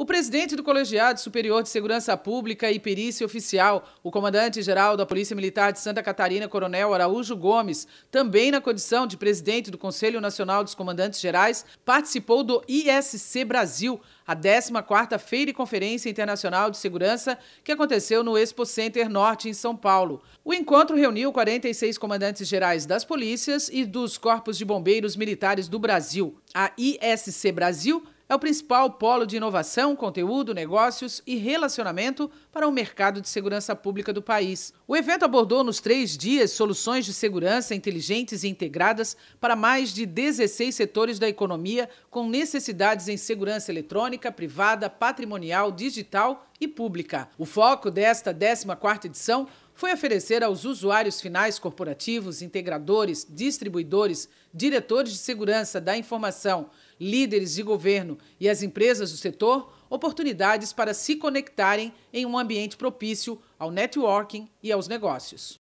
O presidente do Colegiado Superior de Segurança Pública e Perícia Oficial, o comandante-geral da Polícia Militar de Santa Catarina, Coronel Araújo Gomes, também na condição de presidente do Conselho Nacional dos Comandantes Gerais, participou do ISC Brasil, a 14ª Feira e Conferência Internacional de Segurança, que aconteceu no Expo Center Norte, em São Paulo. O encontro reuniu 46 comandantes gerais das polícias e dos corpos de bombeiros militares do Brasil. A ISC Brasil é o principal polo de inovação, conteúdo, negócios e relacionamento para o mercado de segurança pública do país. O evento abordou nos três dias soluções de segurança inteligentes e integradas para mais de 16 setores da economia com necessidades em segurança eletrônica, privada, patrimonial, digital e pública. O foco desta 14ª edição foi oferecer aos usuários finais corporativos, integradores, distribuidores, diretores de segurança da informação, líderes de governo e as empresas do setor oportunidades para se conectarem em um ambiente propício ao networking e aos negócios.